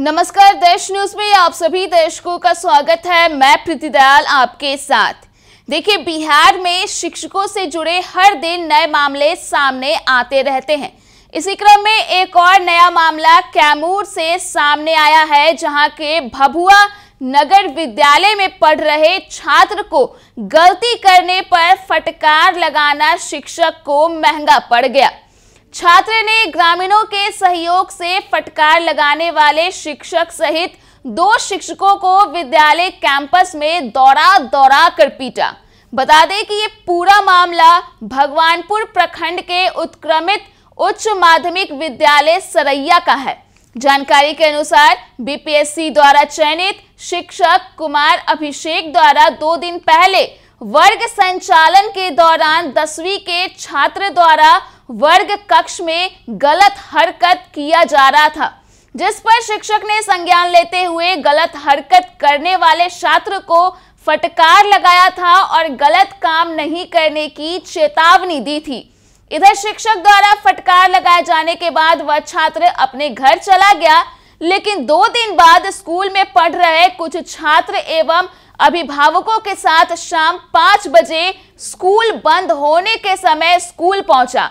नमस्कार देश न्यूज में आप सभी दर्शकों का स्वागत है मैं प्रीति दयाल आपके साथ देखिए बिहार में शिक्षकों से जुड़े हर दिन नए मामले सामने आते रहते हैं इसी क्रम में एक और नया मामला कैमूर से सामने आया है जहां के भभुआ नगर विद्यालय में पढ़ रहे छात्र को गलती करने पर फटकार लगाना शिक्षक को महंगा पड़ गया छात्र ने ग्रामीणों के सहयोग से फटकार लगाने वाले शिक्षक सहित दो शिक्षकों को विद्यालय कैंपस में दौड़ा दौड़ा कर पीटा बता दें कि ये पूरा मामला भगवानपुर प्रखंड के उत्क्रमित उच्च माध्यमिक विद्यालय सरैया का है जानकारी के अनुसार बीपीएससी द्वारा चयनित शिक्षक कुमार अभिषेक द्वारा दो दिन पहले वर्ग संचालन के दौरान दसवीं के छात्र द्वारा वर्ग कक्ष में गलत हरकत किया जा रहा था जिस पर शिक्षक ने संज्ञान लेते हुए गलत हरकत करने वाले छात्र को फटकार लगाया था और गलत काम नहीं करने की चेतावनी दी थी इधर शिक्षक द्वारा फटकार लगाए जाने के बाद वह छात्र अपने घर चला गया लेकिन दो दिन बाद स्कूल में पढ़ रहे कुछ छात्र एवं अभिभावकों के साथ शाम पांच बजे स्कूल बंद होने के समय स्कूल पहुंचा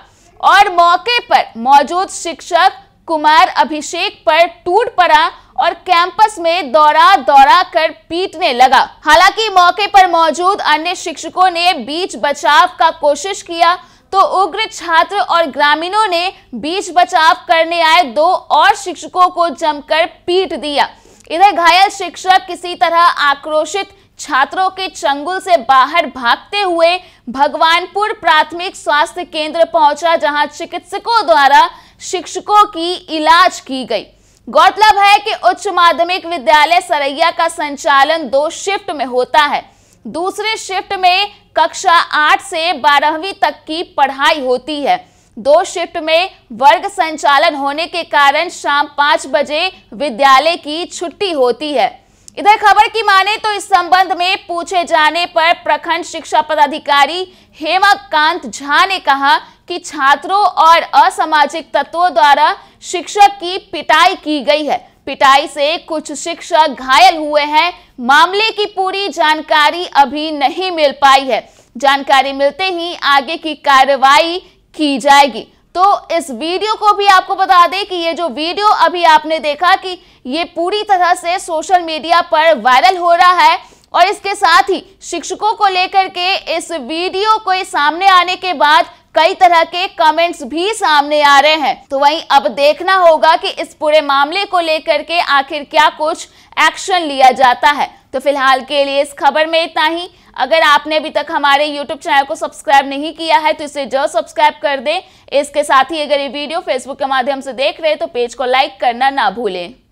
और मौके पर मौजूद शिक्षक कुमार अभिषेक पर टूट पड़ा और कैंपस में दौड़ा दौड़ा कर पीटने लगा हालांकि मौके पर मौजूद अन्य शिक्षकों ने बीच बचाव का कोशिश किया तो उग्र छात्र और ग्रामीणों ने बीच बचाव करने आए दो और शिक्षकों को जमकर पीट दिया इधर घायल शिक्षक किसी तरह आक्रोशित छात्रों के चंगुल से बाहर भागते हुए भगवानपुर प्राथमिक स्वास्थ्य केंद्र पहुंचा जहां चिकित्सकों द्वारा शिक्षकों की इलाज की गई गौरतलब है कि उच्च माध्यमिक विद्यालय सरैया का संचालन दो शिफ्ट में होता है दूसरे शिफ्ट में कक्षा आठ से बारहवीं तक की पढ़ाई होती है दो शिफ्ट में वर्ग संचालन होने के कारण शाम पांच बजे विद्यालय की छुट्टी होती है इधर खबर की माने तो इस संबंध में पूछे जाने पर प्रखंड शिक्षा पदाधिकारी हेमाकांत झा ने कहा कि छात्रों और असामाजिक तत्वों द्वारा शिक्षक की पिटाई की गई है पिटाई से कुछ शिक्षक घायल हुए हैं मामले की पूरी जानकारी अभी नहीं मिल पाई है जानकारी मिलते ही आगे की कार्रवाई की जाएगी तो इस वीडियो को भी आपको बता दें कि ये जो वीडियो अभी आपने देखा कि ये पूरी तरह से सोशल मीडिया पर वायरल हो रहा है और इसके साथ ही शिक्षकों को लेकर के इस वीडियो को सामने आने के बाद कई तरह के कमेंट्स भी सामने आ रहे हैं तो वहीं अब देखना होगा कि इस पूरे मामले को लेकर के आखिर क्या कुछ एक्शन लिया जाता है तो फिलहाल के लिए इस खबर में इतना ही अगर आपने अभी तक हमारे यूट्यूब चैनल को सब्सक्राइब नहीं किया है तो इसे जो सब्सक्राइब कर दें इसके साथ ही अगर ये वीडियो फेसबुक के माध्यम से देख रहे हैं तो पेज को लाइक करना ना भूलें